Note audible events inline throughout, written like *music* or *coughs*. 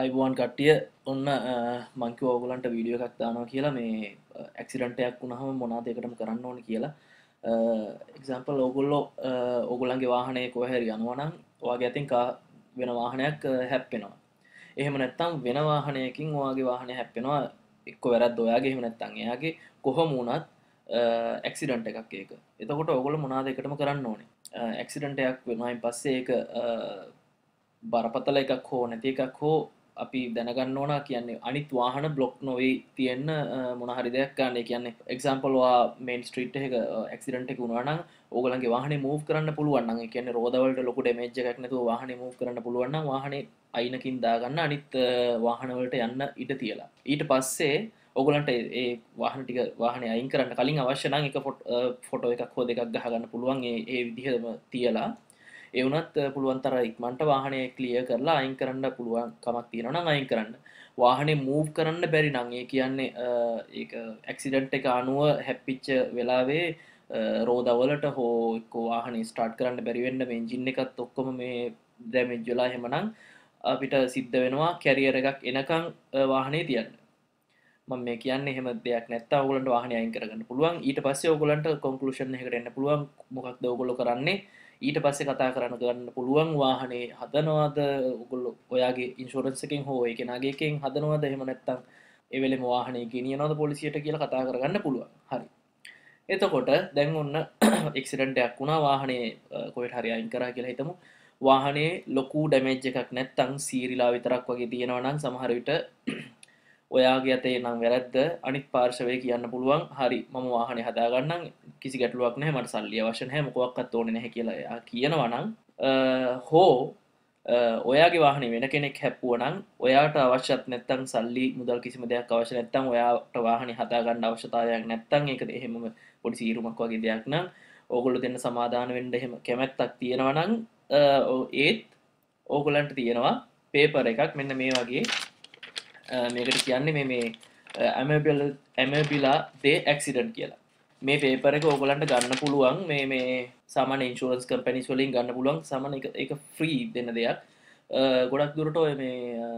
අයිබුවන් කට්ටිය ඔන්න මංකව ඔගුලන්ට වීඩියෝ එකක් දානවා කියලා මේ ඇක්සිඩන්ටයක් වුණහම මොනාදයකටම කරන්න ඕන කියලා එක්සම්පල් ඔගුල්ලෝ ඔගුලන්ගේ වාහනය කොහැරි යනුවනම් වගේ ඇතින් කා වෙන වාහනයක් හැප්පෙනවා එහෙම නැත්තම් වෙන වාහනයකින් වාගේ වාහනය හැප්පෙනවා එක්ක වැරත් ඔයාගේ එහෙම නැත්තං එයාගේ කොහොම වුණත් ඇක්සිඩන්ට එකක් ඒක එතකොට ඔගොල මොනාදකටම කරන්න ඕනේ ඇක්සිඩන්ටයක් වෙනයි පස්සේ ඒක බරපතල එකක් හෝ නැති එකක් හෝ අපි දැනගන්න ඕනා කියන්නේ අනිත් වාහන බ්ලොක්් නොවයි තියෙන්න මොනහරි දෙයක් ගන්න කියන්නේ එක්සම්පල්වා මේන් ස්ට්‍රීට් එක එක්සිඩට කුණවාන ඕගලන්ගේ වාහන මූ කරන්න පුළුවන් කියන රෝදවලට ලොකු ඩමේජ් එකක් නැතු වාහන මූ කරන්න පුළුවන් වාහන අයිනකින් දාගන්න අනිත් වාහනවලට යන්න ඉඩ තියලා ඊට පස්සේ ඔගලන්ට ඒ වාහන ටික වාහන අයින් කරන්න කලින් අවශ්‍යන එක ෆොට් ෆොටෝ එකක් හෝ දෙකක් ගහගන්න පුළුවන් ඒ විදිහම තියලා එවනත් පුළුවන්තර ඉක්මන්ට වාහනය කලිය කරලා අයින් කරන්න පුළුවන් කමක් තියෙනන අයින් කරන්න වාහනේ මූව් කරන්න බැරි නංඒ කියන්නේ ඇක්සිඩන්ට් එක අනුව හැප්පිච්ච වෙලාවේ රෝදවලට හෝකෝ වාහන ස්ටාට් කරන්න බැරිවෙන්න මෙන්ජින්න එකත් ඔක්කොම මේ දැමෙන්ජලා හෙමනං අපිට සිද්ධ වෙනවා කැරියර එකක් එනකං වාහනේ තියන්න මම මේ කියන්න හෙම දෙයක් නැත්ත ඔගලන්ට වාහනයන් කරන්න පුළුවන් ඊට පස්සේ ඔගලන්ට කොන්කලෂන් එකට එන්න පුළුවන් මොකක් දෝගොල කරන්නේ ඊට පස්සේ කතා කරන්න ගන්න පුළුවන් වාහනේ හදනවාද උගුල් ඔයාගේ ඉන්ශෝරන්සකින් හෝ එකෙනගේකින් හදනවාද හෙමනැත්තං එවෙලෙම වාහනේ ගෙනියනවාද පොලිසියට කියල කතා කරගන්න පුළුවන් හරි එතකොට දැන් ඔන්න *coughs* එක්සිඩන්ටයක් වුණා වාහනේ කොයිට හරි අයින් කරා කියලා හිතමු වාහනේ ලොකු ඩැමේජ් එකක් නැත්තං සීරිලා විතරක් වගේ තියෙනවනම් සමහරවිට ඔයාගේ ඇතේ නම් වැරැද්ද අනික් පාර්ශවය කියන්න පුළුවන් හරි මම වාහන හදාගන්න කිසි ගැටලුවක් නෑ මට සල්ලිය වශන හැ මොකක්ත් ඕන නැ කියලා කියනවනං හෝ ඔයාගේ වාහන වෙන කෙනෙක් හැප්පුුවනං ඔයාට අවශ්‍යත් නැත්තං සල්ලි මුදල් කිසිම දෙයක් අවශ්‍ය නැත්තං ඔයාට වාහනි හතාගන්න අවශ්‍යතාවයක් නැත්තං එකද එහෙම පොඩි සීරුමක් වගේ දෙයක් නම් ඕගොල්ලු දෙන්න සමාධාන වෙන්ඩ එහෙම කැමැත්තක් තියෙනවනං ඒත් ඕගොලන්ට තියෙනවා පේපර එකක් මෙන්න මේ වගේ මේකට කියන්නේ මේ මේ ඇමබිල ඇමබිලා දේ ඇක්සිඩන්් කියලා මේ පේපරක ඕගලන්ට ගන්න පුළුවන් මේ මේ සාමන ඉන්ශෝරස් කම්පැනිස් වලින් ගන්න පුළුවන් සමන එක ෆ්‍රී දෙන දෙයක් ගොඩක් දුරට ඔය මේ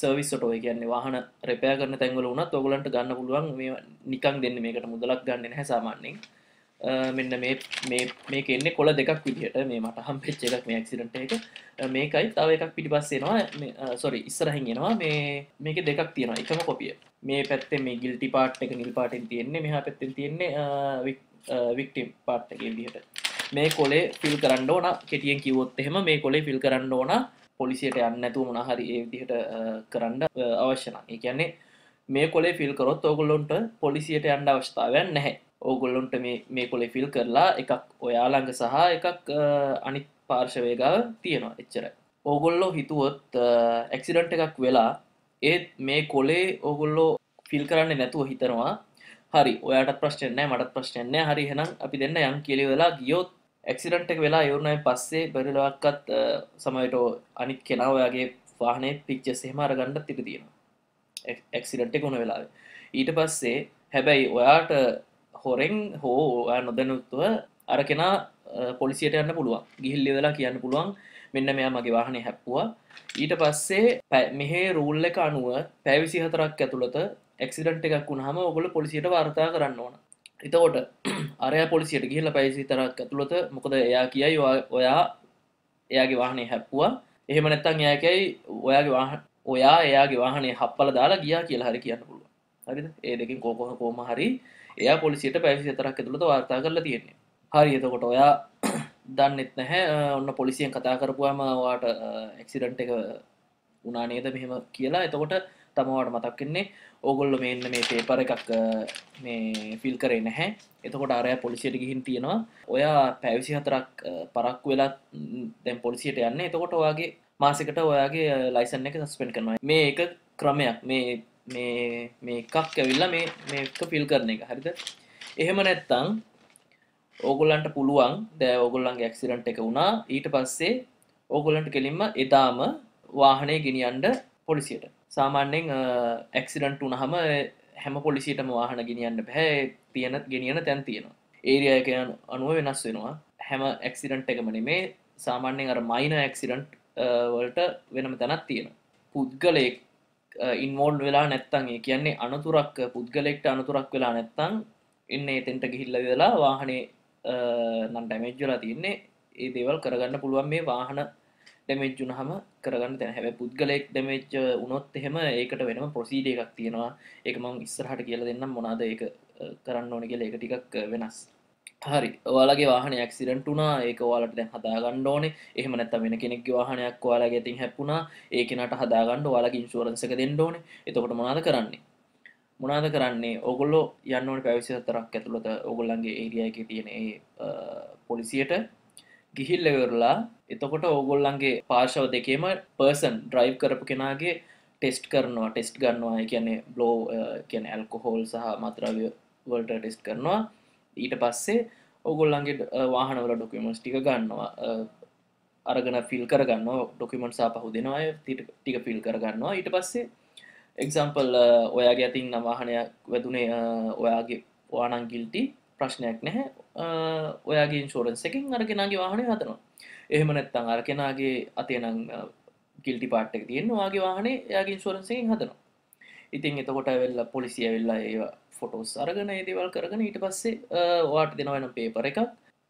සර්විස්ට ඔය කියන්නේ වාහන රැපය කරන තැන්වල වුණත් ඔගලන්ට ගන්න පුළුවන් මේ නිකං දෙන්න මේකට මුදලක් ගන්න හැ සාමාන්‍යෙන් මෙන්න මේ මේ මේක එන්නේ කොළ දෙකක් විදිහට මේ මට හම්බෙච්ච එකක් මේ ඇක්සිඩන්ට් එක මේකයි තව එකක් පිටිපස්සේනවා සොරි ඉස්සරහින් එනවා මේ මේක දෙකක් තියෙනවා එකම කොපිය මේ පැත්තේ මේ ගිල්ටි පාට් එක නිල් පාටෙන් තියෙන්නේ මෙහා පැත්තෙන් තියෙන්නේ වික්ටිම් පාට් එක විදිහට මේ කොලේ ෆිල් කරන්න ඕන කෙටියෙන් කිව්වොත් එහෙම මේ කොලේ ෆිල් කරන්න ඕන පොලිසියට යන්න නැතුව මොන හරි ඒ විදිහට කරන්න අවශ්‍ය නම් ඒ කියන්නේ මේ කොලේ ෆිල් කරොත් ඔයගොල්ලන්ට පොලිසියට යන්න අවස්ථාවක් නැහැ ඕගොල්ලොන්ට මේ කොලෙ ෆිල් කරලා එකක් ඔයාළඟ සහ එකක් අනිත් පාර්ශවේගාව තියෙනවා එච්චර ඕගොල්ලෝ හිතුවොත් ඇක්සිඩන්ට එකක් වෙලා ඒත් මේ කොලේ ඕගොල්ලෝ ෆිල් කරන්න නැතුව හිතනවා හරි ඔයාට ප්‍රශ්නය මට ප්‍රශ්නය හරි හෙනම් අපි දෙන්න යම් කෙලි වෙලා ගියොත් ඇක්සිඩන්ට එක වෙලා යවරුණය පස්සේ බැරිලවක්කත් සමයිට අනිත් කෙනා ඔයාගේ වාහනේ පික්්චස් හෙමාර ගණ්ඩ තික තියෙනවා ඇක්සිඩන්ට ගුණ වෙලාව ඊට පස්සේ හැබැයි ඔයාට හොරෙන් හෝ නොදැනුත්තුව අර කෙනා පොලිසියට යන්න පුළුවන් ගිහිල්ලි වෙලා කියන්න පුළුවන් මෙන්න මෙයා මගේ වාහනය හැප්පුවා ඊට පස්සේ මෙහේ රූල් එක අනුව පැවිසි හතරක් ඇතුළත එක්සිඩට් එකක් වුණහම ඔගොල පොලිසියට වාර්තා කරන්න ඕන එතකොට *clears throat* අරය පොලිසියට ගිහිල්ල පැවිසි තරක් ඇතුළත මොකද එයා කියයි ඔයා එයාගේ වාහනය හැප්පුවා එහෙම නැත්තං එයකැයි ඔයාගේ වාහ ඔයා එයාගේ වාහනේ හප්පල දාලා ගියා කියලා හරි කියන්න පුළුව හරි ඒ දෙකින් කෝකොහ කෝම හරි එයා පොලිසිට පැසි තරක් ඇතුළට වාර්තා කරලා තියෙන්නේ හරි එතකොට ඔයා *coughs* දන්නෙත් නැහැ ඔන්න පොලිසියෙන් කතා කරපුවාම වාට එක්සිඩන්ට් එක උනානේද මෙහෙම කියලා එතකොට තමවට මතක්කන්නේ ඕගොල්ල මෙන්න මේ පේපර එකක් මේ ෆිල් කරේ නැහැ එතකොට අරය පොලිසියට ගිහින් තියෙනවා ඔයා පැවිසි හතරක් පරක්කු වෙලා දැම් පොලිසියට යන්න එතකොට ඔයාගේ මාසකට ඔයාගේ ලයිසන් එක සස්පෙන් කරනවා මේ එක ක්‍රමයක් මේ මේ මේ එකක් ඇවිල්ලා මේ මේක ෆිල් කරන එක හරිද එහෙම නැත්තං ඕගොල්ලන්ට පුළුවන් දෑ ඕගොල්ලන්ගේ ඇක්සිරට් එක වුණා ඊට පස්සේ ඕගොලන්ට කෙලින්ම එතාම වාහනය ගෙනියන්ඩ පොලිසියට සාමාන්‍යෙන් ඇක්සිඩන්ට වනහම හැම පොලිසිටම වාහන ගෙනියන්න බැහැ තියනත් ගෙනියන තැන් තියෙනවා ඒරියකයන් අනුව වෙනස් වෙනවා හැම ඇක්සිඩන්ට් එකමන මේ සාමාන්‍යෙන් අර මයින ඇක්සිඩන්ට් වලට වෙනම තැනත් තියෙන පුද්ගලයෙක් ඉන්වෝල්් වෙලා නැත්තන් ඒ කියන්නේ අනතුරක් පුද්ගලෙක්ට අනතුරක් වෙලා නැත්තං එන්න එතෙන්ට ගිහිල්ල වෙලා වාහනේ නම් ඩැමෙජ්ජලා තියන්නේ ඒ දේවල් කරගන්න පුළුවන් මේ වාහන ඩැමෙජ්ජුන හම කරගන්න තැන හැබ පුද්ගලෙක් ඩැමේජ් උනොත් එහෙම ඒකට වෙනම ප්‍රසීඩ එකක් තියෙනවා එක මං ඉස්සරහට කියල දෙන්නම් මොනාද ඒක කරන්න ඕන කියල එක ටිකක් වෙනස් හරි ඔයාලගේ වාහන ක්සිඩට වුනා ඒක වාලට හදාගන්න ඕනේ එහම නැත්ත වෙන කෙනෙක් වාහනයක් වාලාගේ ඇතින් හැපුණා ඒකනට හදාගන්න වාලගේ ඉන්සුවරන්සක දෙන්න ඕන එතකොට මොනාද කරන්නේ මොනාද කරන්නේ ඔගොල්ලො යන්නට පැවිසි හතරක් ඇතුළත ඔගොල්ලන්ගේ ඒරියයක තියෙන පොලිසියට ගිහිල්ල වෙරලා එතකොට ඔගොල්ලන්ගේ පාර්ශව දෙකේම පර්සන් ඩ්‍රයිව් කරපු කෙනගේ ටෙස්ට් කරනවා ටෙස්ට් ගන්නවා කියන්නේ බ්ලෝ කියන ඇල්කොහෝල් සහ මත්‍රවිය වල්ට ටෙස්ට් කරනවා ඊට පස්සේ ඔගොල්ලන්ගේ වාහනවල ඩොකමස් ටික ගන්නවා අරගන ෆිල් කරගන්න ඩොකමන්සා පහු දෙනවා ටික ෆිල් කරගන්නවා ඊට පස්සේ එක්සම්පල් ඔයාගේ ඇතින් නවාහනයක් වැදුනේ ඔයාගේ වානංගිල්ටි ප්‍රශ්නයක් නැහැ ඔයාගේ ඉන්ශෝරන්ස එකින් අරගෙනගේ වාහනය හතනවා එහෙම නැත්තං අරකෙනගේ අතියනං ගිල්ටි පාට්ටක් තියෙන්වාගේ වාහනේ යාගේ ඉන්ශෝරන්සයෙන් හතනවා ඉතින් එතකොට වෙල්ලා පොලිසිය වෙල්ලා ඒවා ෆොටෝස් අරගෙන ඒදවල් කරගෙන ඊට පස්සේ වාට දෙනවන පේපර එකක්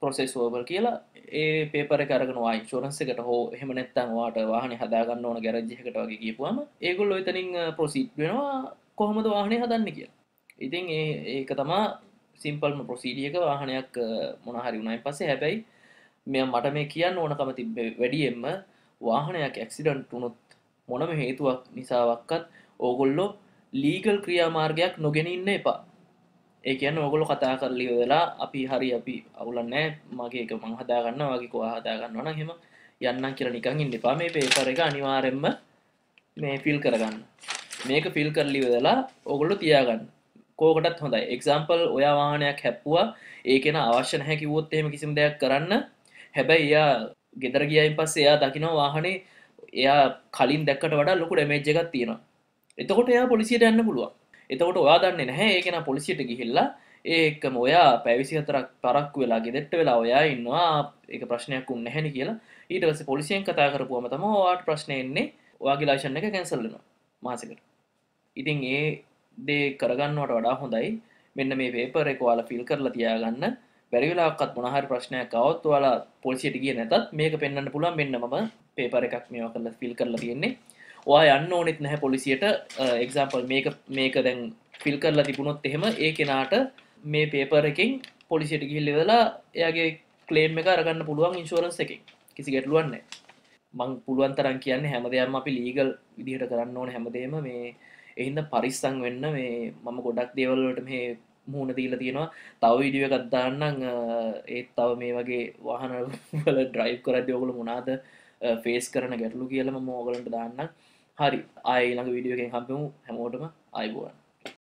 පොසෙස් ෝබල් කියලා ඒ පේපර කරනවා චෝරන්සකට හෝ හෙම නැත්තන් වාට වාහන හදාගන්න ඕන ගැරජ්ජහකට වගේ කියපුවාම ඒගොල්ලො එතනින් පොසිට් වෙනවා කොහොමද වාහනය හදන්න කිය ඉතින් ඒ ඒක තමා සිම්පල්ම ප්‍රොසීඩියක වාහනයක් මොනහරි වුණයි පසේ හැබැයි මෙ මට මේ කියන්න ඕනකම තිබ වැඩියෙන්ම වාහනයක් ඇක්සිඩන්ට වනුත් මොනම හේතුවක් නිසාවක්කත් ඕගොල්ලෝ ලීගල් ක්‍රියාමාර්ගයක් නොගෙන ඉන්න එපා ඒකයන් ඔගොලො කතා කරලි වෙලා අපි හරි අපි අවුලන්නෑ මගේ එක මං හදාගන්න වගේ කොවා හදාගන්න වන හෙම යන්න කියර නිකං ඉන්න එපා මේ පේපර එක අනිවාරෙන්ම මේ ෆිල් කරගන්න මේක ෆිල් කරලි වෙදලා ඔගොලො තියාගන්න කෝකටත් හොඳයි එක්සම්පල් ඔයා වාහනයක් හැප්පුවා ඒකෙන අවශ්‍ය නැහැ කිව්වොත් එහෙම කිසිම දෙයක් කරන්න හැබැයි එයා ගෙදර ගියයින් පස්සේ එයා දකිනවා වාහනේ එයා කලින් දැක්කට වඩා ලොකු ඩැමේජ් එකක් තියෙනවා එතකොට එයා පොලිසියට යන්න පුළුවන් එතකොට ඔයා දන්නේ නැහැ ඒකෙන පොලිසියට ගිහිල්ලා ඒක මොයා පැවිසි හතරක් පරක්කු වෙලා ගෙදෙට්ට වෙලා ඔයා ඉන්නවා ඒ ප්‍රශ්නයක් උන්න හැනි කියලා ඊට වස පොලිසියෙන් කතා කරපුුවම තම වාට ප්‍රශ්නයන්නේ ඔයාගේ ලාශන එක කැන්සල්ලනවා මාසකට ඉතින් ඒ දේ කරගන්නවට වඩා හොඳයි මෙන්න මේ වේපර එක වාලා ෆිල් කරලා තියාගන්න බැරිවෙලාක්ත් මොනහරි ප්‍රශ්නයක් අවත් වාලා පොලිසියට ගිය නැතත් මේක පෙන්න්න පුළුවන් මෙන්න ම පේපර එකක් මේවා කරල ෆිල් කරලා තියෙන්නේ ඔයා යන්න ඕනෙත් නැහැ පොලිසියට එක්සාම්පල් මේක මේක දැන් ෆිල් කරලා තිබුණොත් එහෙම ඒ කෙනාට මේ පේපර එකින් පොලිසියට ගිහිල්ලවෙලා එයාගේ කලේම් එක අරගන්න පුළුවන් ඉන්ශෝරන්ස එකින් කිසි ගැටලුවන්න මං පුළුවන් තරන් කියන්න හැම දෙයක්ම අපි ලීගල් විදිහට කරන්න ඕන හැමදේම මේ එහින්ද පරිස්සං වෙන්න මේ මම ගොඩක් දේවල්ලට මේ මුහුණ දීලා තියෙනවා තව විඩිය එකත්දාන්නම් ඒත් තව මේ වගේ වාහන වල ඩ්‍රයිව් කරද ඔගුල මොනාද ෆේස් කරන ගැටලු කියලම මෝගලන්ට දාන්නම් හරි අයි ළඟ විඩියෝකෙන් හම්පමු හැමෝටම අයිබෝන්